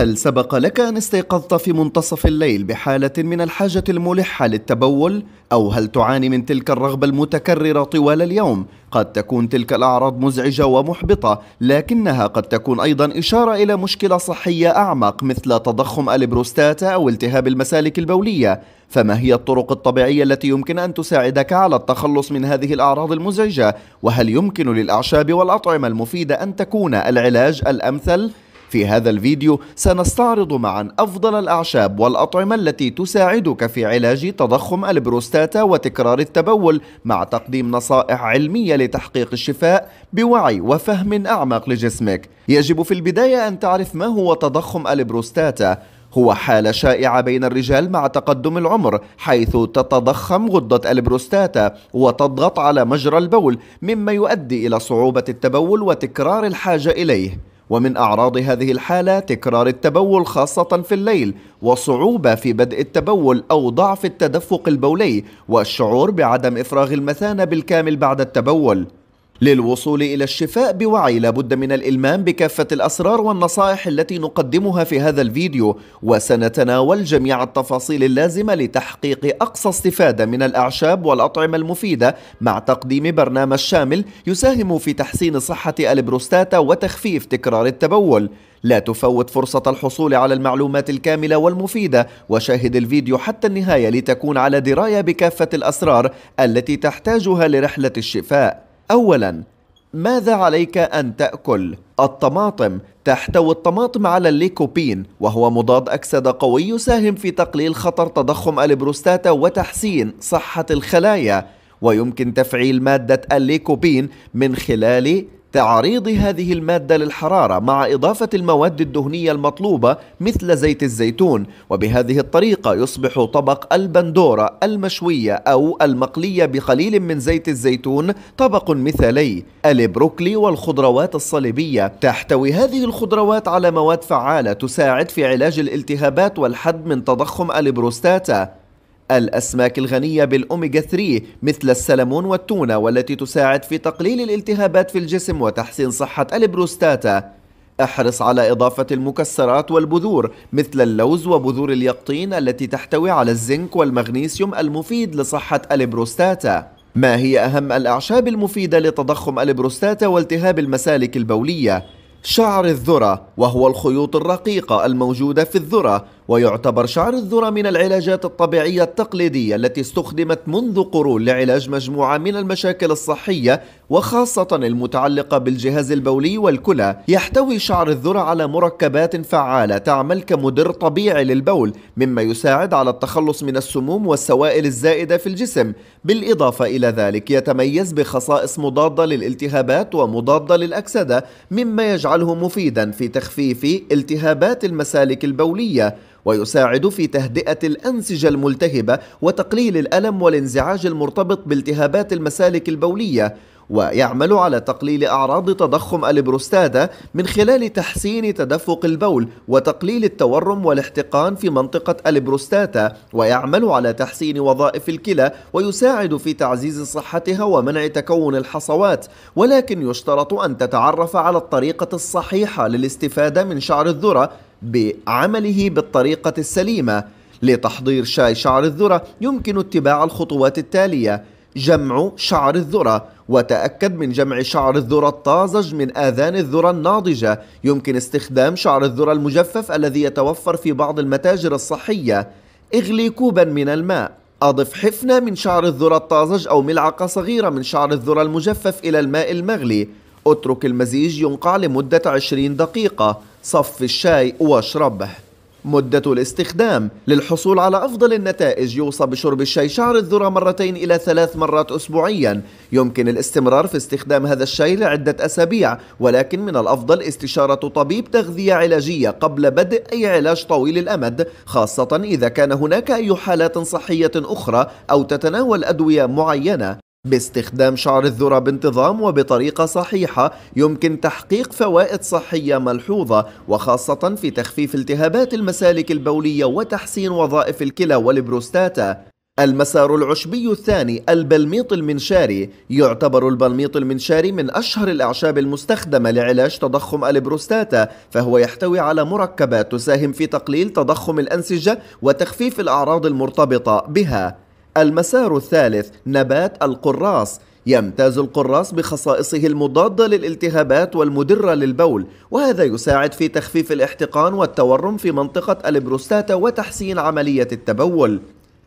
هل سبق لك أن استيقظت في منتصف الليل بحالة من الحاجة الملحة للتبول؟ أو هل تعاني من تلك الرغبة المتكررة طوال اليوم؟ قد تكون تلك الأعراض مزعجة ومحبطة، لكنها قد تكون أيضا إشارة إلى مشكلة صحية أعمق مثل تضخم البروستاتا أو التهاب المسالك البولية. فما هي الطرق الطبيعية التي يمكن أن تساعدك على التخلص من هذه الأعراض المزعجة؟ وهل يمكن للأعشاب والأطعمة المفيدة أن تكون العلاج الأمثل؟ في هذا الفيديو سنستعرض معا أفضل الأعشاب والأطعمة التي تساعدك في علاج تضخم البروستاتا وتكرار التبول مع تقديم نصائح علمية لتحقيق الشفاء بوعي وفهم أعمق لجسمك يجب في البداية أن تعرف ما هو تضخم البروستاتا هو حالة شائعة بين الرجال مع تقدم العمر حيث تتضخم غدة البروستاتا وتضغط على مجرى البول مما يؤدي إلى صعوبة التبول وتكرار الحاجة إليه ومن أعراض هذه الحالة تكرار التبول خاصة في الليل وصعوبة في بدء التبول أو ضعف التدفق البولي والشعور بعدم إفراغ المثانة بالكامل بعد التبول للوصول إلى الشفاء بوعي لابد من الإلمام بكافة الأسرار والنصائح التي نقدمها في هذا الفيديو وسنتناول جميع التفاصيل اللازمة لتحقيق أقصى استفادة من الأعشاب والأطعمة المفيدة مع تقديم برنامج شامل يساهم في تحسين صحة البروستاتا وتخفيف تكرار التبول لا تفوت فرصة الحصول على المعلومات الكاملة والمفيدة وشاهد الفيديو حتى النهاية لتكون على دراية بكافة الأسرار التي تحتاجها لرحلة الشفاء أولا ماذا عليك أن تأكل؟ الطماطم تحتوي الطماطم على الليكوبين وهو مضاد أكسدة قوي يساهم في تقليل خطر تضخم البروستاتا وتحسين صحة الخلايا ويمكن تفعيل مادة الليكوبين من خلال تعريض هذه المادة للحرارة مع إضافة المواد الدهنية المطلوبة مثل زيت الزيتون وبهذه الطريقة يصبح طبق البندورة المشوية أو المقلية بقليل من زيت الزيتون طبق مثالي البروكلي والخضروات الصليبية تحتوي هذه الخضروات على مواد فعالة تساعد في علاج الالتهابات والحد من تضخم البروستاتا الأسماك الغنية بالأوميجا 3 مثل السلمون والتونة والتي تساعد في تقليل الالتهابات في الجسم وتحسين صحة البروستاتا احرص على إضافة المكسرات والبذور مثل اللوز وبذور اليقطين التي تحتوي على الزنك والمغنيسيوم المفيد لصحة البروستاتا ما هي أهم الأعشاب المفيدة لتضخم البروستاتا والتهاب المسالك البولية؟ شعر الذرة وهو الخيوط الرقيقة الموجودة في الذرة ويعتبر شعر الذرة من العلاجات الطبيعية التقليدية التي استخدمت منذ قرون لعلاج مجموعة من المشاكل الصحية وخاصة المتعلقة بالجهاز البولي والكلى يحتوي شعر الذرة على مركبات فعالة تعمل كمدر طبيعي للبول مما يساعد على التخلص من السموم والسوائل الزائدة في الجسم بالإضافة إلى ذلك يتميز بخصائص مضادة للالتهابات ومضادة للأكسدة مما يجعله مفيدا في تخفيف التهابات المسالك البولية ويساعد في تهدئة الأنسجة الملتهبة وتقليل الألم والانزعاج المرتبط بالتهابات المسالك البولية ويعمل على تقليل أعراض تضخم البروستاتا من خلال تحسين تدفق البول وتقليل التورم والاحتقان في منطقة البروستاتا ويعمل على تحسين وظائف الكلى ويساعد في تعزيز صحتها ومنع تكون الحصوات ولكن يشترط أن تتعرف على الطريقة الصحيحة للاستفادة من شعر الذرة بعمله بالطريقة السليمة لتحضير شاي شعر الذرة يمكن اتباع الخطوات التالية جمع شعر الذرة وتأكد من جمع شعر الذرة الطازج من آذان الذرة الناضجة يمكن استخدام شعر الذرة المجفف الذي يتوفر في بعض المتاجر الصحية اغلي كوبا من الماء أضف حفنة من شعر الذرة الطازج أو ملعقة صغيرة من شعر الذرة المجفف إلى الماء المغلي اترك المزيج ينقع لمدة 20 دقيقة صف الشاي واشربه مدة الاستخدام للحصول على أفضل النتائج يوصى بشرب الشاي شعر الذرة مرتين إلى ثلاث مرات أسبوعيا يمكن الاستمرار في استخدام هذا الشاي لعدة أسابيع ولكن من الأفضل استشارة طبيب تغذية علاجية قبل بدء أي علاج طويل الأمد خاصة إذا كان هناك أي حالات صحية أخرى أو تتناول أدوية معينة باستخدام شعر الذرة بانتظام وبطريقة صحيحة يمكن تحقيق فوائد صحية ملحوظة وخاصة في تخفيف التهابات المسالك البولية وتحسين وظائف الكلى والبروستاتا المسار العشبي الثاني البلميط المنشاري يعتبر البلميط المنشاري من أشهر الأعشاب المستخدمة لعلاج تضخم البروستاتا فهو يحتوي على مركبات تساهم في تقليل تضخم الأنسجة وتخفيف الأعراض المرتبطة بها المسار الثالث نبات القراص يمتاز القراص بخصائصه المضادة للالتهابات والمدرة للبول وهذا يساعد في تخفيف الاحتقان والتورم في منطقة البروستاتا وتحسين عملية التبول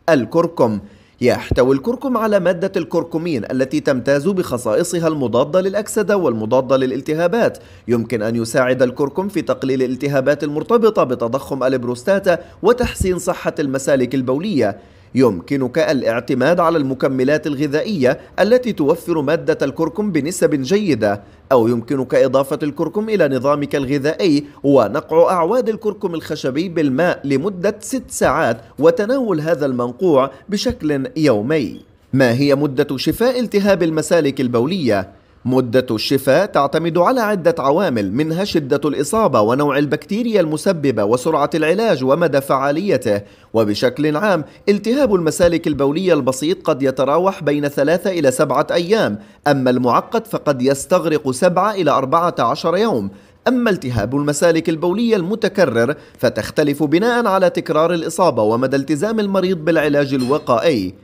الكركم يحتوي الكركم على مادة الكركمين التي تمتاز بخصائصها المضادة للأكسدة والمضادة للالتهابات يمكن أن يساعد الكركم في تقليل الالتهابات المرتبطة بتضخم البروستاتا وتحسين صحة المسالك البولية يمكنك الاعتماد على المكملات الغذائية التي توفر مادة الكركم بنسب جيدة أو يمكنك إضافة الكركم إلى نظامك الغذائي ونقع أعواد الكركم الخشبي بالماء لمدة 6 ساعات وتناول هذا المنقوع بشكل يومي ما هي مدة شفاء التهاب المسالك البولية؟ مدة الشفاء تعتمد على عدة عوامل منها شدة الإصابة ونوع البكتيريا المسببة وسرعة العلاج ومدى فعاليته وبشكل عام التهاب المسالك البولية البسيط قد يتراوح بين ثلاثة إلى سبعة أيام أما المعقد فقد يستغرق سبعة إلى أربعة عشر يوم أما التهاب المسالك البولية المتكرر فتختلف بناء على تكرار الإصابة ومدى التزام المريض بالعلاج الوقائي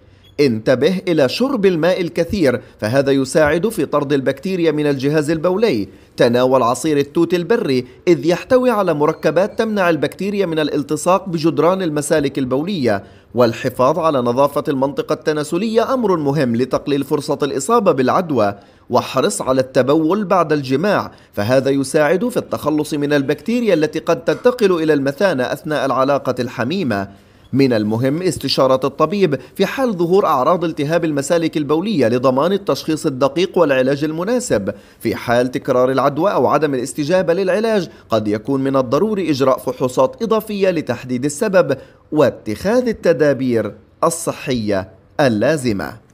انتبه إلى شرب الماء الكثير فهذا يساعد في طرد البكتيريا من الجهاز البولي تناول عصير التوت البري إذ يحتوي على مركبات تمنع البكتيريا من الالتصاق بجدران المسالك البولية والحفاظ على نظافة المنطقة التناسلية أمر مهم لتقليل فرصة الإصابة بالعدوى واحرص على التبول بعد الجماع فهذا يساعد في التخلص من البكتيريا التي قد تنتقل إلى المثانة أثناء العلاقة الحميمة من المهم استشارة الطبيب في حال ظهور أعراض التهاب المسالك البولية لضمان التشخيص الدقيق والعلاج المناسب في حال تكرار العدوى أو عدم الاستجابة للعلاج قد يكون من الضروري إجراء فحوصات إضافية لتحديد السبب واتخاذ التدابير الصحية اللازمة